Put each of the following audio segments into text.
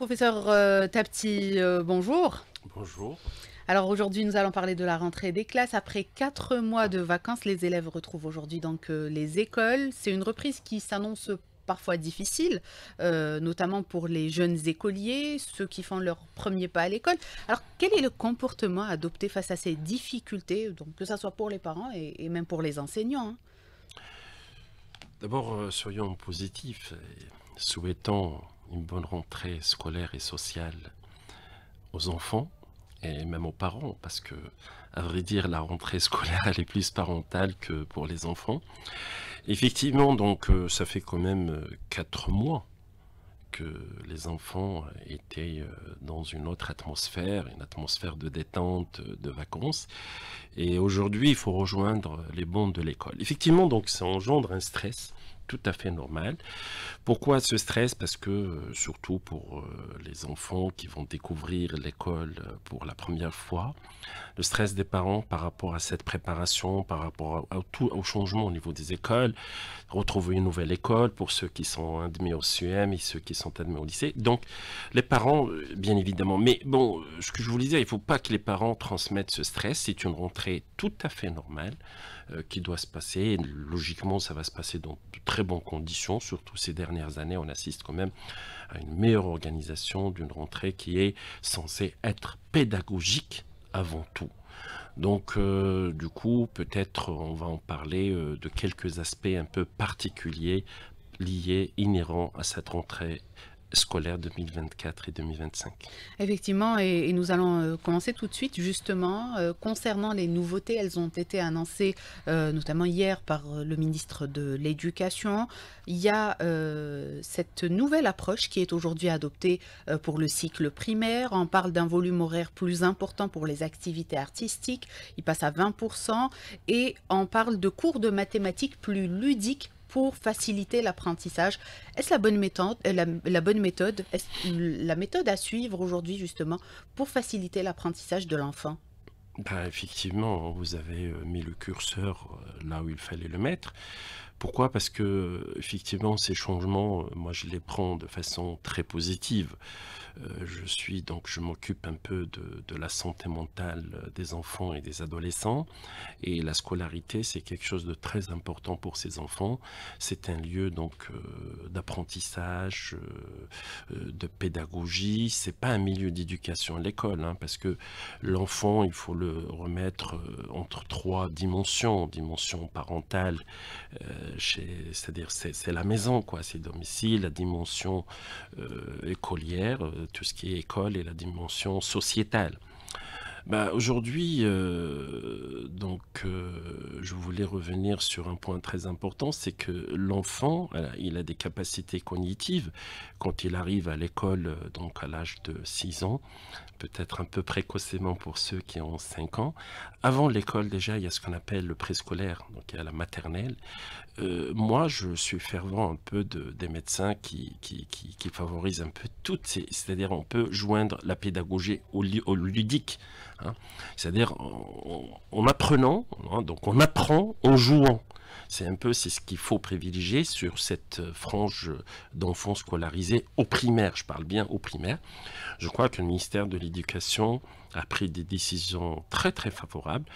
Professeur euh, Tapti, euh, bonjour. Bonjour. Alors aujourd'hui, nous allons parler de la rentrée des classes. Après quatre mois de vacances, les élèves retrouvent aujourd'hui donc euh, les écoles. C'est une reprise qui s'annonce parfois difficile, notamment pour les jeunes écoliers, ceux qui font leur premier pas à l'école. Alors quel est le comportement adopté face à ces difficultés, donc, que ce soit pour les parents et, même pour les enseignants hein D'abord, soyons positifs et souhaitons une bonne rentrée scolaire et sociale aux enfants et même aux parents, parce que, à vrai dire, la rentrée scolaire, est plus parentale que pour les enfants. Effectivement, donc, euh, ça fait quand même euh, quatre mois que les enfants étaient euh, dans une autre atmosphère, une atmosphère de détente, de vacances. Et aujourd'hui, il faut rejoindre les bons de l'école. Effectivement, donc, ça engendre un stress tout à fait normal. Pourquoi ce stress Parce que, surtout pour euh, les enfants qui vont découvrir l'école euh, pour la première fois, le stress des parents par rapport à cette préparation, par rapport à, tout, au changement au niveau des écoles, retrouver une nouvelle école pour ceux qui sont admis au CEM et ceux qui sont admis au lycée. Donc, les parents, euh, bien évidemment. Mais bon, ce que je vous disais, il ne faut pas que les parents transmettent ce stress. C'est une rentrée tout à fait normale. Euh, qui doit se passer. logiquement, ça va se passer dans de très bonnes conditions. Surtout ces dernières années, on assiste quand même à une meilleure organisation d'une rentrée qui est censée être pédagogique avant tout. Donc, euh, du coup, peut-être euh, on va en parler de quelques aspects un peu particuliers liés, inhérents à cette rentrée scolaire 2024 et 2025. Effectivement, et, nous allons euh, commencer tout de suite justement euh, concernant les nouveautés. Elles ont été annoncées euh, notamment hier par le ministre de l'Éducation. Il y a cette nouvelle approche qui est aujourd'hui adoptée pour le cycle primaire. On parle d'un volume horaire plus important pour les activités artistiques. Il passe à 20%. Et on parle de cours de mathématiques plus ludiques pour faciliter l'apprentissage. Est-ce la bonne méthode, euh, la, bonne méthode est la méthode à suivre aujourd'hui justement pour faciliter l'apprentissage de l'enfant ben, effectivement, vous avez euh, mis le curseur euh, là où il fallait le mettre. Pourquoi Parce que effectivement, ces changements, moi je les prends de façon très positive. Euh, je suis donc je m'occupe un peu de, la santé mentale euh, des enfants et des adolescents et la scolarité c'est quelque chose de très important pour ces enfants. C'est un lieu donc euh, d'apprentissage, de pédagogie. C'est pas un milieu d'éducation à l'école hein, parce que l'enfant il faut le remettre entre trois dimensions, dimension parentale, c'est-à-dire c'est la maison quoi, c'est domicile, la dimension écolière tout ce qui est école et la dimension sociétale. Ben, aujourd'hui, euh, donc, euh, je voulais revenir sur un point très important, c'est que l'enfant, il a des capacités cognitives quand il arrive à l'école, euh, donc à l'âge de 6 ans, peut-être un peu précocement pour ceux qui ont 5 ans. Avant l'école, déjà, il y a ce qu'on appelle le préscolaire, donc il y a la maternelle, euh, moi, je suis fervent un peu des médecins qui, qui, favorisent un peu toutes C'est-à-dire, on peut joindre la pédagogie au, au ludique. Hein. C'est-à-dire, en, apprenant, hein, donc on apprend en jouant. C'est un peu c'est ce qu'il faut privilégier sur cette euh, frange d'enfants scolarisés au primaire. Je parle bien au primaire. Je crois que le ministère de l'Éducation a pris des décisions très très favorables.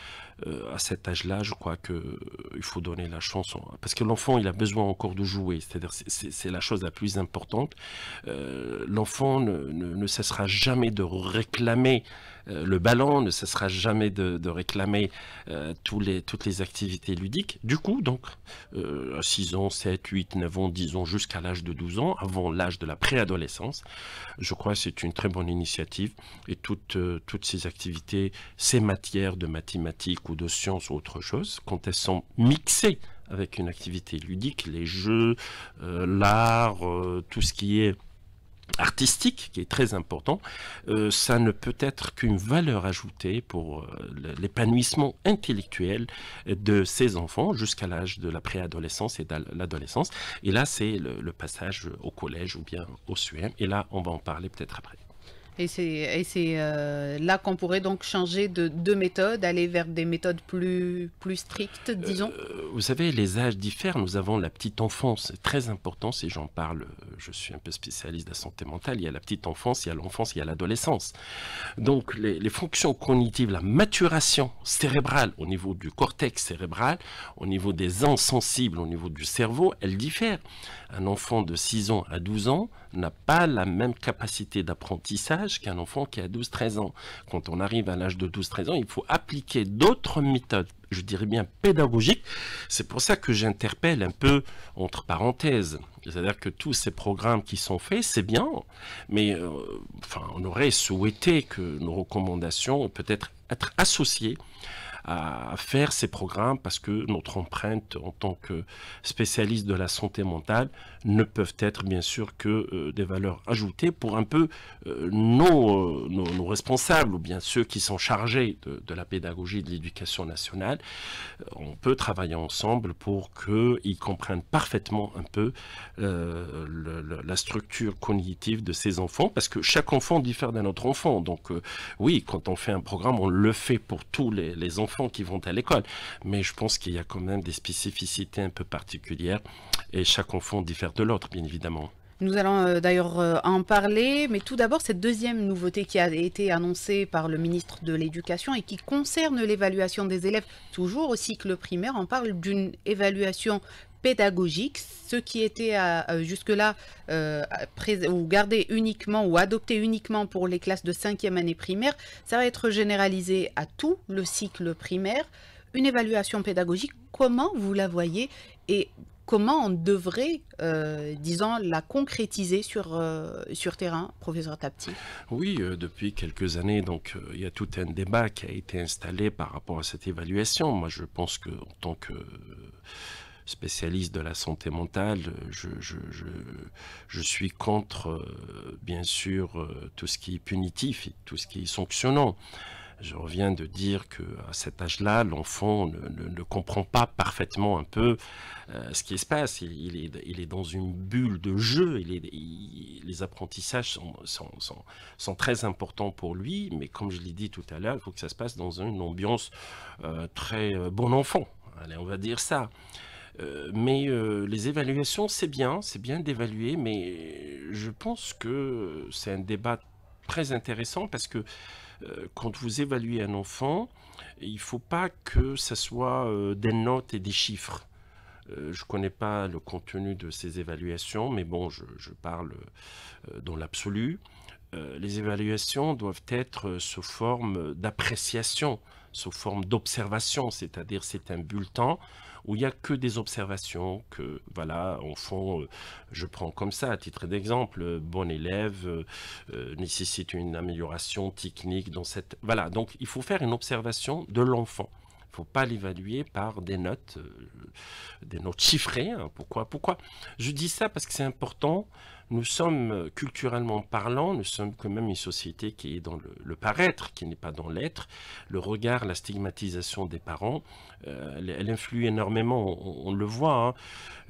Euh, à cet âge-là, je crois qu'il euh, faut donner la chance. Parce que l'enfant, il a besoin encore de jouer. C'est-à-dire, c'est la chose la plus importante. l'enfant ne, cessera jamais de réclamer euh, le ballon ne cessera jamais de, réclamer euh, toutes les activités ludiques. Du coup, donc, 6 euh, ans, 7, 8, 9 ans, 10 ans, jusqu'à l'âge de 12 ans, avant l'âge de la préadolescence, je crois que c'est une très bonne initiative et toutes, ces activités, ces matières de mathématiques ou de sciences ou autre chose, quand elles sont mixées avec une activité ludique, les jeux, l'art, tout ce qui est artistique, qui est très important, euh, ça ne peut être qu'une valeur ajoutée pour euh, l'épanouissement intellectuel de ces enfants jusqu'à l'âge de la préadolescence et de l'adolescence. Et là, c'est le, passage au collège ou bien au SUM. Et là, on va en parler peut-être après. Et c'est euh, là qu'on pourrait donc changer de, de, méthode, aller vers des méthodes plus, strictes, euh, disons Vous savez, les âges diffèrent. Nous avons la petite enfance, c'est très important. Si j'en parle, euh, je suis un peu spécialiste de la santé mentale. Il y a la petite enfance, il y a l'enfance, il y a l'adolescence. Donc les, les, fonctions cognitives, la maturation cérébrale au niveau du cortex cérébral, au niveau des ans sensibles, au niveau du cerveau, elles diffèrent. Un enfant de 6 ans à 12 ans n'a pas la même capacité d'apprentissage qu'un enfant qui a 12-13 ans. Quand on arrive à l'âge de 12-13 ans, il faut appliquer d'autres méthodes, je dirais bien pédagogiques. C'est pour ça que j'interpelle un peu entre parenthèses. C'est-à-dire que tous ces programmes qui sont faits, c'est bien, mais euh, enfin, on aurait souhaité que nos recommandations peut-être être associées à faire ces programmes parce que notre empreinte en tant que spécialiste de la santé mentale ne peuvent être bien sûr que euh, des valeurs ajoutées pour un peu euh, euh, nos, nos, responsables ou bien ceux qui sont chargés de, la pédagogie de l'éducation nationale. On peut travailler ensemble pour qu'ils comprennent parfaitement un peu la structure cognitive de ces enfants parce que chaque enfant diffère d'un autre enfant. Donc oui, quand on fait un programme, on le fait pour tous les, les enfants qui vont à l'école. Mais je pense qu'il y a quand même des spécificités un peu particulières et chaque enfant diffère de l'autre, bien évidemment. Nous allons euh, d'ailleurs euh, en parler, mais tout d'abord cette deuxième nouveauté qui a été annoncée par le ministre de l'Éducation et qui concerne l'évaluation des élèves, toujours au cycle primaire, on parle d'une évaluation pédagogique, ce qui était euh, euh, jusque-là euh, gardé uniquement ou adopté uniquement pour les classes de cinquième année primaire, ça va être généralisé à tout le cycle primaire. Une évaluation pédagogique, comment vous la voyez et comment on devrait, disons, la concrétiser sur, sur terrain, professeur Tapti Oui, depuis quelques années, donc, il y a tout un débat qui a été installé par rapport à cette évaluation. Moi, je pense que, en tant que spécialiste de la santé mentale. Je, suis contre, euh, bien sûr, euh, tout ce qui est punitif, et tout ce qui est sanctionnant. Je reviens de dire que à cet âge-là, l'enfant ne, comprend pas parfaitement un peu euh, ce qui se passe. Il, est, dans une bulle de jeu. les apprentissages sont, très importants pour lui, mais comme je l'ai dit tout à l'heure, il faut que ça se passe dans une ambiance très bon enfant. Allez, on va dire ça. Euh, mais euh, les évaluations, c'est bien, c'est bien d'évaluer, mais je pense que c'est un débat très intéressant parce que euh, quand vous évaluez un enfant, il ne faut pas que ce soit des notes et des chiffres. je ne connais pas le contenu de ces évaluations, mais bon, je, parle dans l'absolu. les évaluations doivent être sous forme d'appréciation, sous forme d'observation, c'est-à-dire c'est un bulletin où il n'y a que des observations que, voilà, en fond, euh, je prends comme ça, à titre d'exemple, euh, bon élève euh, nécessite une amélioration technique dans cette... Voilà, donc il faut faire une observation de l'enfant Il faut pas l'évaluer par des notes, des notes chiffrées. Hein, pourquoi Pourquoi Je dis ça parce que c'est important. Nous sommes, culturellement parlant, nous sommes quand même une société qui est dans le paraître, qui n'est pas dans l'être. Le regard, la stigmatisation des parents euh, elle, influe énormément, on, le voit. Hein.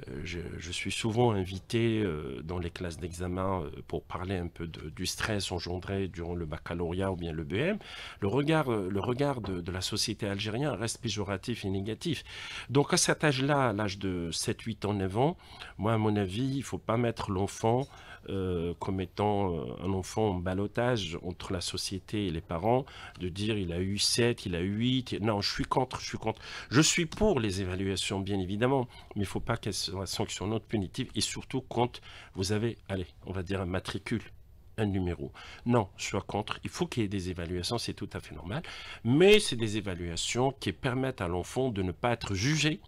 Euh, je, suis souvent invité euh, dans les classes d'examen pour parler un peu du stress engendré durant le baccalauréat ou bien le BM. Le regard, de, la société algérienne reste péjoratif et négatif. Donc à cet âge-là, à l'âge de 7, 8 ans, 9 ans, moi à mon avis, il ne faut pas mettre l'enfant euh, comme étant euh, un enfant en balotage entre la société et les parents, de dire il a eu 7, il a eu 8, non, je suis contre, je suis contre. Je suis pour les évaluations, bien évidemment, mais il ne faut pas qu'elles soient sanctionnantes, punitives, et surtout quand vous avez, allez, on va dire un matricule un numéro. Non, je suis contre. Il faut qu'il y ait des évaluations, c'est tout à fait normal. Mais c'est des évaluations qui permettent à l'enfant de ne pas être jugé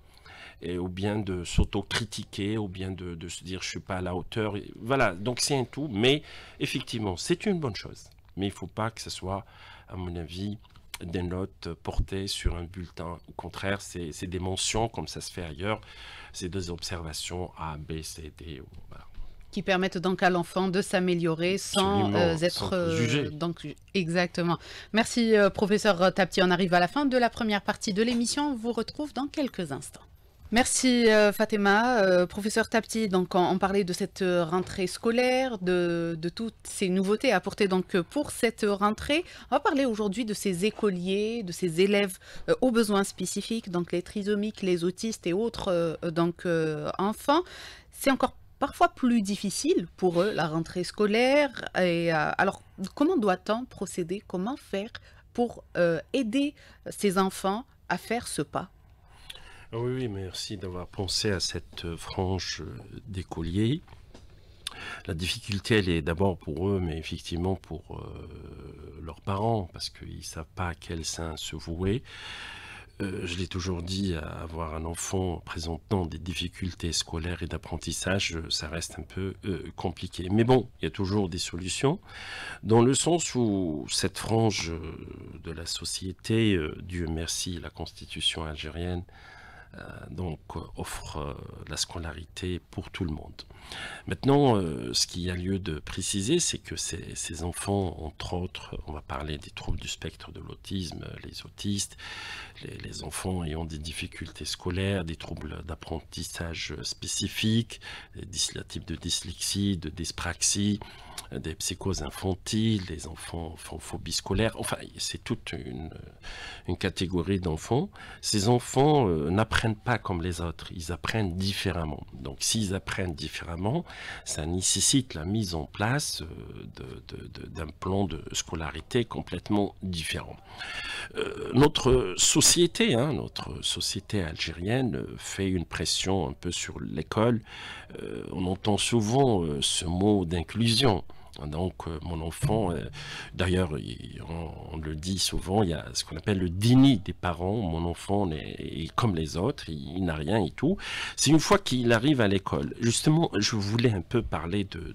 ou bien de s'auto-critiquer, ou bien de, se dire je suis pas à la hauteur. Voilà, donc c'est un tout, mais effectivement, c'est une bonne chose. Mais il ne faut pas que ce soit, à mon avis, des notes portées sur un bulletin. Au contraire, c'est des mentions, comme ça se fait ailleurs, c'est des observations A, B, C, D. Voilà. Qui permettent donc à l'enfant de s'améliorer sans euh, être euh, jugé. Donc, exactement. Merci, euh, professeur Tapti. On arrive à la fin de la première partie de l'émission. On vous retrouve dans quelques instants. Merci euh, Fatima. Euh, professeur Tapti, donc, on, parlait de cette euh, rentrée scolaire, de, toutes ces nouveautés apportées donc, pour cette rentrée. On va parler aujourd'hui de ces écoliers, de ces élèves aux besoins spécifiques, donc les trisomiques, les autistes et autres enfants. C'est encore parfois plus difficile pour eux la rentrée scolaire. Et, alors, comment doit-on procéder Comment faire pour aider ces enfants à faire ce pas ah oui, oui merci d'avoir pensé à cette euh, frange euh, d'écoliers. La difficulté, elle est d'abord pour eux, mais effectivement pour euh, leurs parents, parce qu'ils ne savent pas à quel sein se vouer. je l'ai toujours dit, avoir un enfant présentant des difficultés scolaires et d'apprentissage, ça reste un peu compliqué. Mais bon, il y a toujours des solutions, dans le sens où cette frange de la société, Dieu merci, la constitution algérienne euh, donc euh, offre euh, la scolarité pour tout le monde. Maintenant, ce qu'il y a lieu de préciser, c'est que ces, enfants, entre autres, on va parler des troubles du spectre de l'autisme, les autistes, les, les, enfants ayant des difficultés scolaires, des troubles d'apprentissage spécifiques, des types de dyslexie, de dyspraxie, des psychoses infantiles, des enfants en phobie scolaire. Enfin, c'est toute une, catégorie d'enfants. Ces enfants euh, n'apprennent pas comme les autres, ils apprennent différemment. Donc, s'ils apprennent différemment, ça nécessite la mise en place euh, d'un plan de scolarité complètement différent. Euh, notre société, hein, notre société algérienne fait une pression un peu sur l'école. on entend souvent ce mot d'inclusion. Donc, euh, mon enfant, euh, d'ailleurs, on, le dit souvent, il y a ce qu'on appelle le déni des parents. Mon enfant est, comme les autres, il, n'a rien et tout. C'est une fois qu'il arrive à l'école. Justement, je voulais un peu parler euh,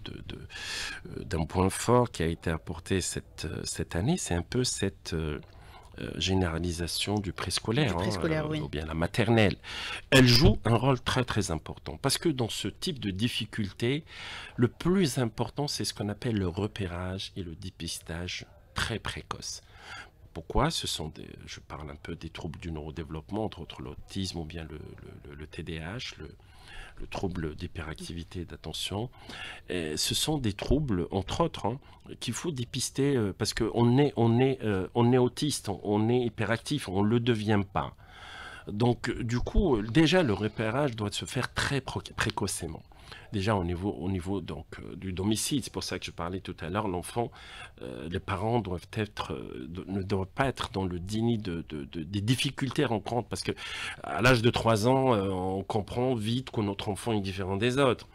d'un de, point fort qui a été apporté cette, cette année, c'est un peu cette euh, généralisation du préscolaire, hein, euh, ou bien la maternelle, elle joue un rôle très très important. Parce que dans ce type de difficulté, le plus important, c'est ce qu'on appelle le repérage et le dépistage très précoce. Pourquoi Ce sont des, je parle un peu des troubles du neurodéveloppement, entre autres l'autisme ou bien le, le TDAH, le, le trouble d'hyperactivité d'attention. Ce sont des troubles, entre autres, hein, qu'il faut dépister euh, parce qu'on est, euh, on est, autiste, on, on est hyperactif, on ne le devient pas. Donc, du coup, déjà, le repérage doit se faire très précocement déjà au niveau, au niveau donc, euh, du domicile. C'est pour ça que je parlais tout à l'heure, l'enfant, euh, les parents doivent être, euh, ne doivent pas être dans le déni de, des difficultés à rencontrer, parce que à l'âge de 3 ans, on comprend vite que notre enfant est différent des autres.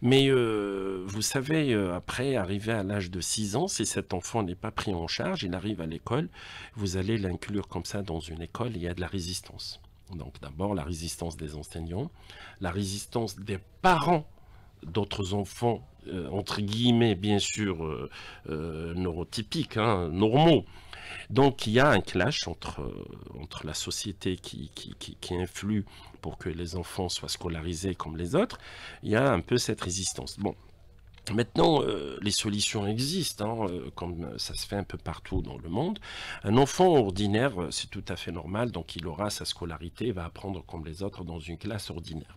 Mais vous savez, après, arrivé à l'âge de 6 ans, si cet enfant n'est pas pris en charge, il arrive à l'école, vous allez l'inclure comme ça dans une école, il y a de la résistance. Donc d'abord la résistance des enseignants, la résistance des parents d'autres enfants, euh, entre guillemets, bien sûr, euh, euh, neurotypiques, hein, normaux. Donc il y a un clash entre, entre la société qui, qui, influe pour que les enfants soient scolarisés comme les autres, il y a un peu cette résistance. Bon, Maintenant, les solutions existent, hein, comme ça se fait un peu partout dans le monde. Un enfant ordinaire, c'est tout à fait normal, donc il aura sa scolarité, il va apprendre comme les autres dans une classe ordinaire.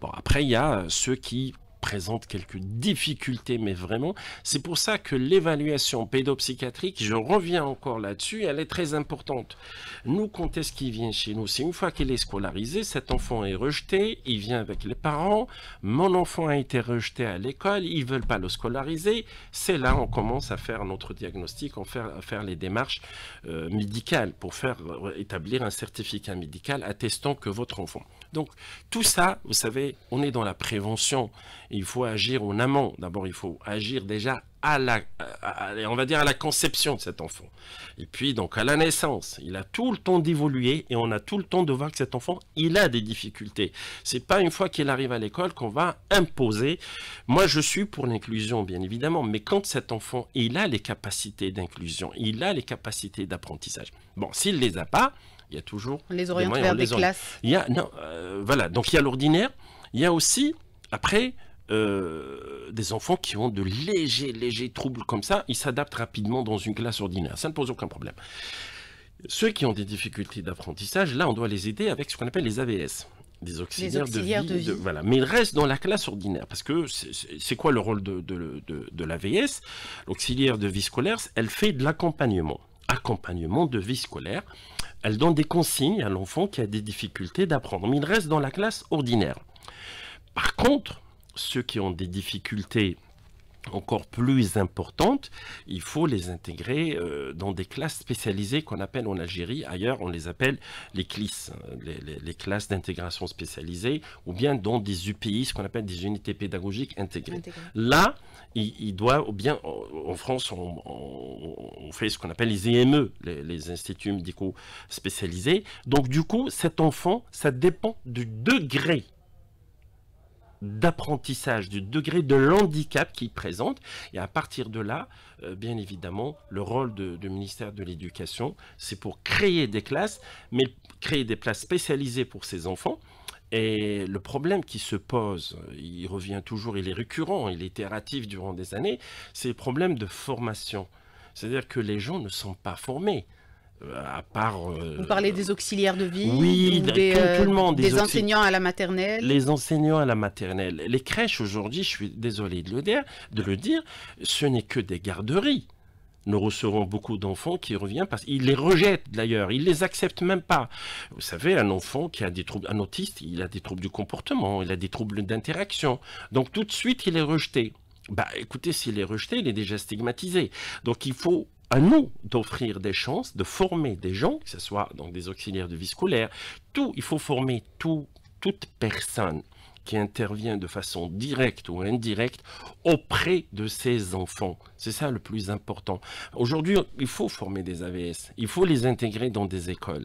Bon, après, il y a ceux qui présente quelques difficultés, mais vraiment, c'est pour ça que l'évaluation pédopsychiatrique, je reviens encore là-dessus, elle est très importante. Nous, quand est-ce qu'il vient chez nous C'est une fois qu'il est scolarisé, cet enfant est rejeté, il vient avec les parents, mon enfant a été rejeté à l'école, ils veulent pas le scolariser, c'est là on commence à faire notre diagnostic, on à faire les démarches euh, médicales pour faire euh, établir un certificat médical attestant que votre enfant. Donc tout ça, vous savez, on est dans la prévention il faut agir en amont. D'abord, il faut agir déjà à la, on va dire à la conception de cet enfant. Et puis, donc, à la naissance, il a tout le temps d'évoluer et on a tout le temps de voir que cet enfant, il a des difficultés. C'est pas une fois qu'il arrive à l'école qu'on va imposer. Moi, je suis pour l'inclusion, bien évidemment, mais quand cet enfant, il a les capacités d'inclusion, il a les capacités d'apprentissage. Bon, s'il les a pas, il y a toujours... On les oriente vers des, classes. Il y non, euh, voilà, donc il y a l'ordinaire, il y a aussi, après, euh, des enfants qui ont de légers, légers troubles comme ça, ils s'adaptent rapidement dans une classe ordinaire. Ça ne pose aucun problème. Ceux qui ont des difficultés d'apprentissage, là, on doit les aider avec ce qu'on appelle les AVS, des auxiliaires, de, vie, voilà. Mais ils restent dans la classe ordinaire, parce que c'est quoi le rôle de, de, de l'AVS L'auxiliaire de vie scolaire, elle fait de l'accompagnement, accompagnement de vie scolaire. Elle donne des consignes à l'enfant qui a des difficultés d'apprendre, mais il reste dans la classe ordinaire. Par contre, ceux qui ont des difficultés encore plus importantes, il faut les intégrer euh, dans des classes spécialisées qu'on appelle en Algérie, ailleurs on les appelle les CLIS, hein, les, classes d'intégration spécialisées, ou bien dans des UPI, ce qu'on appelle des unités pédagogiques intégrées. Là, il, doit, ou bien en France, on, fait ce qu'on appelle les IME, les, les instituts médicaux spécialisés. Donc du coup, cet enfant, ça dépend du degré d'apprentissage, du degré de handicap qu'ils présentent, Et à partir de là, euh, bien évidemment, le rôle du ministère de l'Éducation, c'est pour créer des classes, mais créer des places spécialisées pour ces enfants. Et le problème qui se pose, il revient toujours, il est récurrent, il est itératif durant des années, c'est le problème de formation. C'est-à-dire que les gens ne sont pas formés. Euh, à part. Euh, Vous parlez des auxiliaires de vie des, euh, tout, le monde. Des, enseignants à la maternelle Les enseignants à la maternelle. Les crèches aujourd'hui, je suis désolé de le dire, de le dire ce n'est que des garderies. Nous recevons beaucoup d'enfants qui reviennent parce qu'ils les rejettent d'ailleurs, ils les acceptent même pas. Vous savez, un enfant qui a des troubles, un autiste, il a des troubles du comportement, il a des troubles d'interaction. Donc tout de suite, il est rejeté. Bah écoutez, s'il est rejeté, il est déjà stigmatisé. Donc il faut à nous d'offrir des chances, de former des gens, que ce soit donc des auxiliaires de vie scolaire, tout, il faut former tout, toute personne qui intervient de façon directe ou indirecte auprès de ses enfants. C'est ça le plus important. Aujourd'hui, il faut former des AVS, il faut les intégrer dans des écoles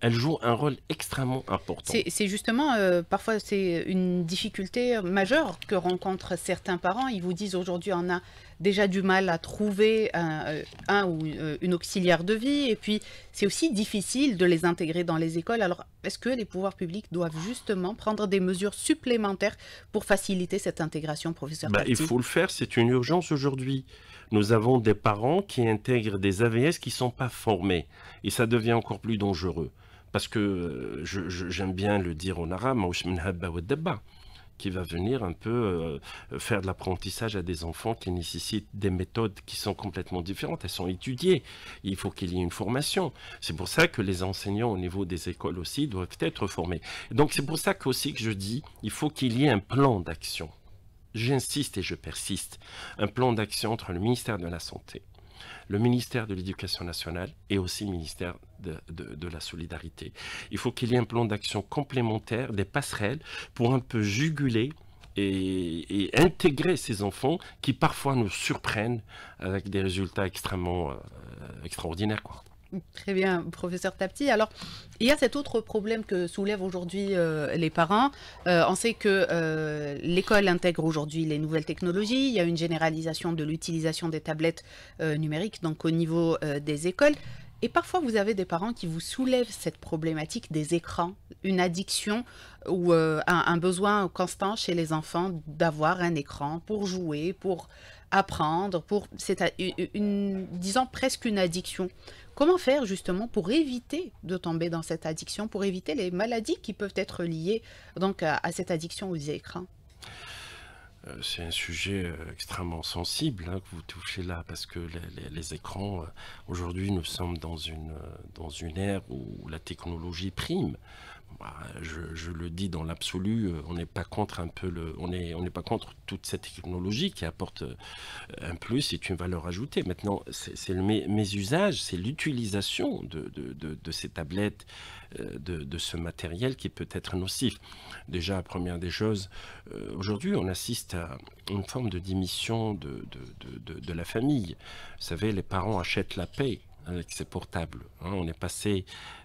Elles jouent un rôle extrêmement important. C'est justement, euh, parfois, c'est une difficulté majeure que rencontrent certains parents. Ils vous disent aujourd'hui, on a déjà du mal à trouver un, euh, ou euh, une auxiliaire de vie, et puis c'est aussi difficile de les intégrer dans les écoles. Alors, est-ce que les pouvoirs publics doivent justement prendre des mesures supplémentaires pour faciliter cette intégration, professeur bah, Il faut le faire, c'est une urgence aujourd'hui. Nous avons des parents qui intègrent des AVS qui ne sont pas formés, et ça devient encore plus dangereux. Parce que euh, j'aime bien le dire en arabe, qui va venir un peu euh, euh, faire de l'apprentissage à des enfants qui nécessitent des méthodes qui sont complètement différentes. Elles sont étudiées. Il faut qu'il y ait une formation. C'est pour ça que les enseignants au niveau des écoles aussi doivent être formés. Donc c'est pour ça qu aussi que je dis, il faut qu'il y ait un plan d'action. J'insiste et je persiste. Un plan d'action entre le ministère de la Santé, le ministère de l'Éducation nationale et aussi le ministère de, la Solidarité. Il faut qu'il y ait un plan d'action complémentaire, des passerelles, pour un peu juguler et, intégrer ces enfants qui parfois nous surprennent avec des résultats extrêmement euh, extraordinaires. Quoi. Très bien, professeur Tapti. Alors, il y a cet autre problème que soulèvent aujourd'hui euh, les parents. Euh, on sait que euh, l'école intègre aujourd'hui les nouvelles technologies. Il y a une généralisation de l'utilisation des tablettes numériques, donc au niveau des écoles. Et parfois, vous avez des parents qui vous soulèvent cette problématique des écrans, une addiction ou un, besoin constant chez les enfants d'avoir un écran pour jouer, pour apprendre, pour c'est une, disons presque une addiction. Comment faire justement pour éviter de tomber dans cette addiction, pour éviter les maladies qui peuvent être liées donc à, cette addiction aux écrans euh, c'est un sujet euh, extrêmement sensible hein, que vous touchez là, parce que les, écrans, euh, aujourd'hui, nous sommes dans une, dans une ère où la technologie prime. Bah, je, le dis dans l'absolu, euh, on n'est pas contre un peu le, on est, on n'est pas contre toute cette technologie qui apporte euh, un plus et une valeur ajoutée. Maintenant, c'est mes, mes, usages, c'est l'utilisation de, ces tablettes, euh, de, ce matériel qui peut être nocif. Déjà, première des choses, aujourd'hui, on assiste à une forme de démission de, de la famille. Vous savez, les parents achètent la paix avec hein, portable. Hein. on est passé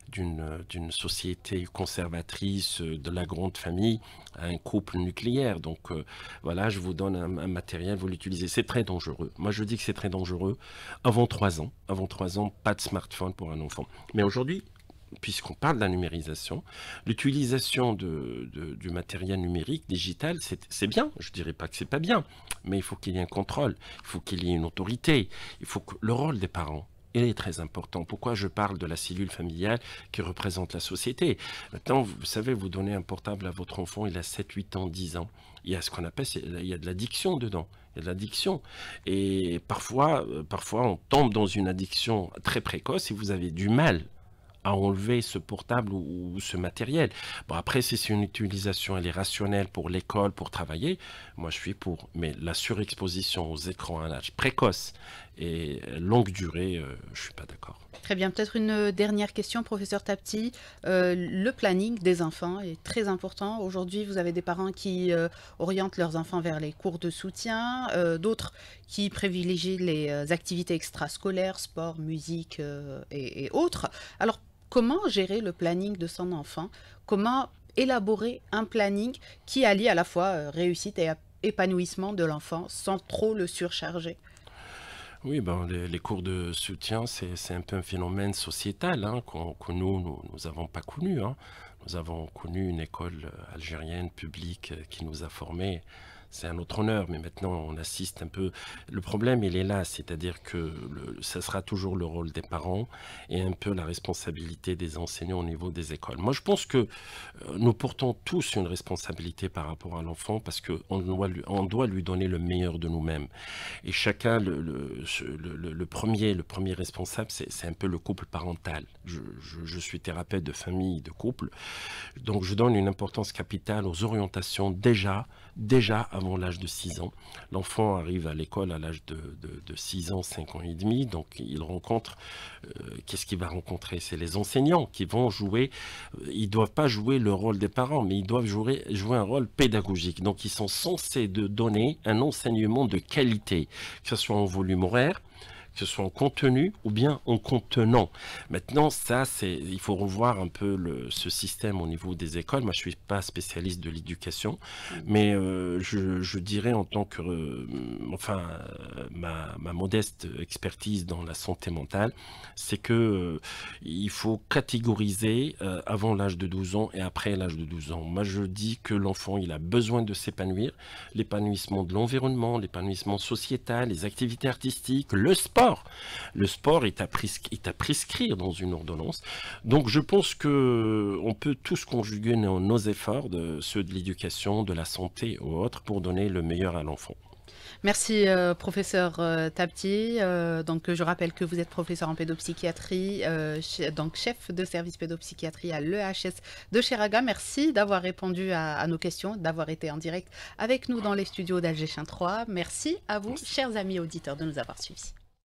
d'une société conservatrice euh, de la grande famille à un couple nucléaire. Donc euh, voilà, je vous donne un, matériel, vous l'utilisez. C'est très dangereux. Moi, je dis que c'est très dangereux. Avant trois ans, avant trois ans, pas de smartphone pour un enfant. Mais aujourd'hui, puisqu'on parle de la numérisation, l'utilisation du matériel numérique, digital, c'est bien. Je ne dirais pas que ce n'est pas bien, mais il faut qu'il y ait un contrôle, il faut qu'il y ait une autorité, il faut que le rôle des parents, il est très important. Pourquoi je parle de la cellule familiale qui représente la société Maintenant, vous savez, vous donnez un portable à votre enfant, il a 7, 8 ans, 10 ans. Il y a ce qu'on appelle, il y a de l'addiction dedans. Il y a de l'addiction. Et parfois, euh, parfois, on tombe dans une addiction très précoce et vous avez du mal à enlever ce portable ou, ce matériel. Bon, après, si c'est une utilisation, elle est rationnelle pour l'école, pour travailler, moi je suis pour. Mais la surexposition aux écrans à l'âge précoce et euh, longue durée, euh, je ne suis pas d'accord. Très bien, peut-être une euh, dernière question, professeur Tapti. le planning des enfants est très important. Aujourd'hui, vous avez des parents qui orientent leurs enfants vers les cours de soutien, d'autres qui privilégient les activités extrascolaires, sport, musique et autres. Alors, comment gérer le planning de son enfant Comment élaborer un planning qui allie à la fois réussite et épanouissement de l'enfant sans trop le surcharger oui, ben, les, cours de soutien, c'est un peu un phénomène sociétal hein, que nous, nous n'avons pas connu. Hein. Nous avons connu une école euh, algérienne publique euh, qui nous a formés c'est un autre honneur, mais maintenant on assiste un peu. Le problème, il est là, c'est-à-dire que ce ça sera toujours le rôle des parents et un peu la responsabilité des enseignants au niveau des écoles. Moi, je pense que euh, nous portons tous une responsabilité par rapport à l'enfant parce qu'on doit, lui, on doit lui donner le meilleur de nous-mêmes. Et chacun, le, le, premier, le premier responsable, c'est un peu le couple parental. Je, je suis thérapeute de famille, de couple, donc je donne une importance capitale aux orientations déjà, déjà avant l'âge de 6 ans. L'enfant arrive à l'école à l'âge de, 6 ans, 5 ans et demi, donc il rencontre, euh, qu'est-ce qu'il va rencontrer C'est les enseignants qui vont jouer, ils ne doivent pas jouer le rôle des parents, mais ils doivent jouer, jouer un rôle pédagogique. Donc ils sont censés de donner un enseignement de qualité, que ce soit en volume horaire, que ce soit en contenu ou bien en contenant. Maintenant, ça, c'est, il faut revoir un peu ce système au niveau des écoles. Moi, je suis pas spécialiste de l'éducation, mm. mais euh, je, dirais en tant que, euh, enfin, ma, ma, modeste expertise dans la santé mentale, c'est que euh, il faut catégoriser avant l'âge de 12 ans et après l'âge de 12 ans. Moi, je dis que l'enfant, il a besoin de s'épanouir, l'épanouissement de l'environnement, l'épanouissement sociétal, les activités artistiques, le sport le sport est à, est à prescrire dans une ordonnance. Donc je pense que on peut tous conjuguer nos, nos efforts, de, ceux de l'éducation, de la santé ou autres, pour donner le meilleur à l'enfant. Merci euh, professeur euh, Tapti. Euh, donc je rappelle que vous êtes professeur en pédopsychiatrie, donc chef de service pédopsychiatrie à l'EHS de Cheraga. Merci d'avoir répondu à, nos questions, d'avoir été en direct avec nous dans les studios d'Algéchin 3. Merci à vous, chers amis auditeurs, de nous avoir suivis.